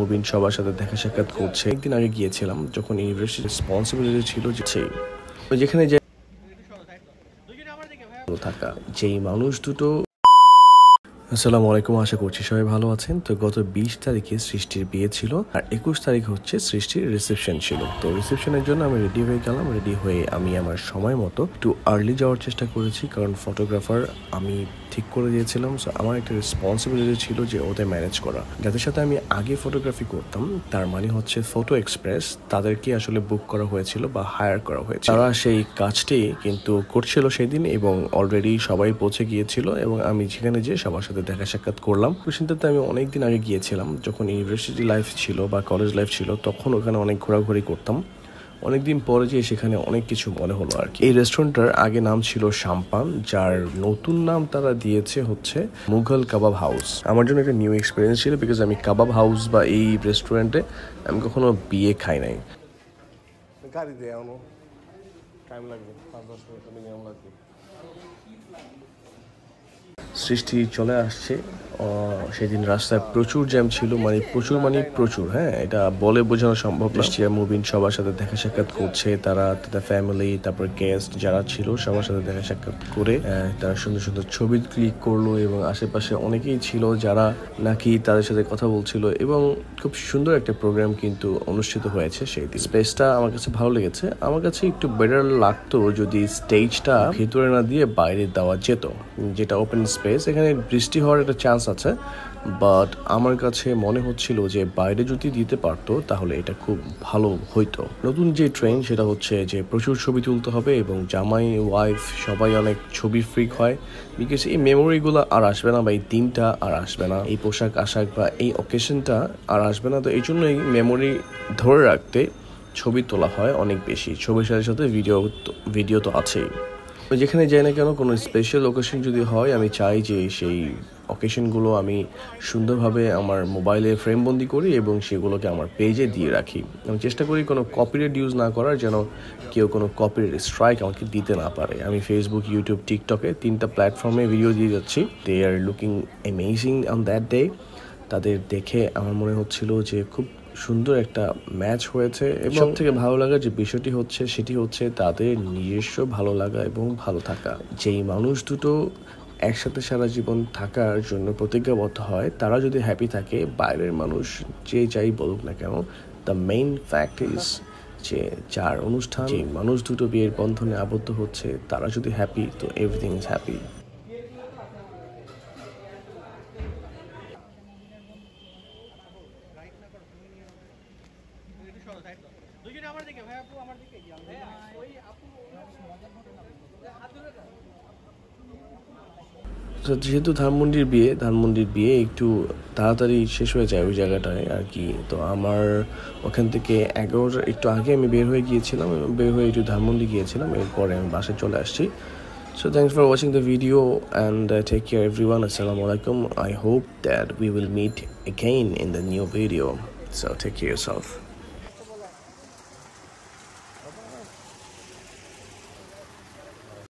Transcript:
মুবিন সবার সাথে দেখা সাক্ষাৎ করছে একদিন আগে গিয়েছিলাম যখন ইউনিভার্সিটির রেসপন্সিবিলিটি ছিল যে যেখানে যে থাকা যেই মানুষ দুটো আসসালামু আলাইকুম আশা করছি সবাই ভালো আছেন তো গত বিশ তারিখে সৃষ্টির বিয়ে ছিল আর একুশ তারিখ হচ্ছে সৃষ্টির রিসেপশন ছিল তো রিসেপশনের জন্য আমি রেডি হয়ে গেলাম রেডি হয়ে আমি আমার সময় মতো একটু আর্লি যাওয়ার চেষ্টা করেছি কারণ ফটোগ্রাফার আমি ঠিক করে দিয়েছিলাম সো আমার একটা রেসপন্সিবিলিটি ছিল যে ওদের ম্যানেজ করা যাদের সাথে আমি আগে ফটোগ্রাফি করতাম তার মানে হচ্ছে ফটো এক্সপ্রেস তাদেরকে আসলে বুক করা হয়েছিল বা হায়ার করা হয়েছিল তারা সেই কাজটি কিন্তু করছিল সেদিন এবং অলরেডি সবাই পৌঁছে গিয়েছিল এবং আমি যেখানে যেয়ে সবার সাথে দেখা সাক্ষাৎ করলাম কুশিন্তাতে আমি অনেকদিন আগে গিয়েছিলাম যখন ইউনিভার্সিটি লাইফ ছিল বা কলেজ লাইফ ছিল তখন ওখানে অনেক ঘোরাঘুরি করতাম অনেকদিন পরে যে সেখানে অনেক কিছু মনে হলো আর কি এই রেস্টুরেন্টটার আগে নাম ছিল শাম্পান যার নতুন নাম তারা দিয়েছে হচ্ছে মুঘল কাবাব হাউস আমার জন্য একটা নিউ এক্সপিরিয়েন্স ছিল বিকজ আমি কাবাব হাউস বা এই রেস্টুরেন্টে আমি কখনো বিয়ে খাই নাই গাড়ি টাইম লাগবে সৃষ্টি চলে আসছে সেদিন রাস্তায় প্রচুর জ্যাম ছিল মানে প্রচুর মানে প্রচুর হ্যাঁ এটা বলে বোঝানো সম্ভব না মুবিন সবার সাথে দেখা সাক্ষাৎ করছে তারা তাদের ফ্যামিলি তারপর গেস্ট যারা ছিল সবার সাথে দেখা সাক্ষাৎ করে তারা সুন্দর সুন্দর ছবি ক্লিক করলো এবং আশেপাশে অনেকেই ছিল যারা নাকি তাদের সাথে কথা বলছিল এবং খুব সুন্দর একটা প্রোগ্রাম কিন্তু অনুষ্ঠিত হয়েছে সেই দিন স্পেসটা আমার কাছে ভালো লেগেছে আমার কাছে একটু বেটার লাগতো যদি স্টেজটা ভেতরে না দিয়ে বাইরে দেওয়া যেত যেটা ওপেন স্পেস এখানে বৃষ্টি হওয়ার একটা চান্স আছে বাট আমার কাছে মনে হচ্ছিল যে বাইরে যদি দিতে পারতো তাহলে এটা খুব ভালো হইতো নতুন যে ট্রেন সেটা হচ্ছে যে প্রচুর ছবি তুলতে হবে এবং জামাই ওয়াইফ সবাই অনেক ছবি ফ্রিক হয় বিকজ এই মেমোরিগুলো আর আসবে না বা এই দিনটা আর আসবে না এই পোশাক আশাক বা এই অকেশনটা আর আসবে না তো এই জন্যই মেমোরি ধরে রাখতে ছবি তোলা হয় অনেক বেশি ছবির সাথে সাথে ভিডিও ভিডিও তো আছেই যেখানে যাই না কেন কোনো স্পেশাল লোকেশন যদি হয় আমি চাই যে সেই অকেশনগুলো আমি সুন্দরভাবে আমার মোবাইলে ফ্রেমবন্দি করি এবং সেগুলোকে আমার পেজে দিয়ে রাখি আমি চেষ্টা করি কোনো কপিরেট ইউজ না করার যেন কেউ কোনো কপিরেট স্ট্রাইক আমাকে দিতে না পারে আমি ফেসবুক ইউটিউব টিকটকে তিনটা প্ল্যাটফর্মে ভিডিও দিয়ে যাচ্ছি they are looking amazing on that day তাদের দেখে আমার মনে হচ্ছিল যে খুব সুন্দর একটা ম্যাচ হয়েছে এবং সব থেকে ভালো লাগার যে বিষয়টি হচ্ছে সেটি হচ্ছে তাদের নিজস্ব ভালো লাগা এবং ভালো থাকা যেই মানুষ দুটো একসাথে সারা জীবন থাকার জন্য প্রতিজ্ঞাবদ্ধ হয় তারা যদি হ্যাপি থাকে বাইরের মানুষ যে যাই বলুক না কেন দ্য মেইন ফ্যাক্ট ইজ যে যার অনুষ্ঠান মানুষ দুটো বিয়ের বন্ধনে আবদ্ধ হচ্ছে তারা যদি হ্যাপি তো এভরিথিং ইজ হ্যাপি আমার দিকে ভাই আপু আমার দিকে হ্যাঁ, ওই আপু হ্যাঁ, যেহেতু ধানমন্ডির বিয়ে ধানমন্ডির বিয়ে একটু তাড়াতাড়ি শেষ হয়ে যায় ওই জায়গাটায় আর কি তো আমার ওখান থেকে এগারোটা একটু আগে আমি বের হয়ে গিয়েছিলাম বের হয়ে একটু ধানমন্ডি গিয়েছিলাম এরপরে আমি বাসে চলে আসছি so thanks for watching the video and take care every আসসালাম আলাইকুম I hope that we will meet again in the new video so take care সফ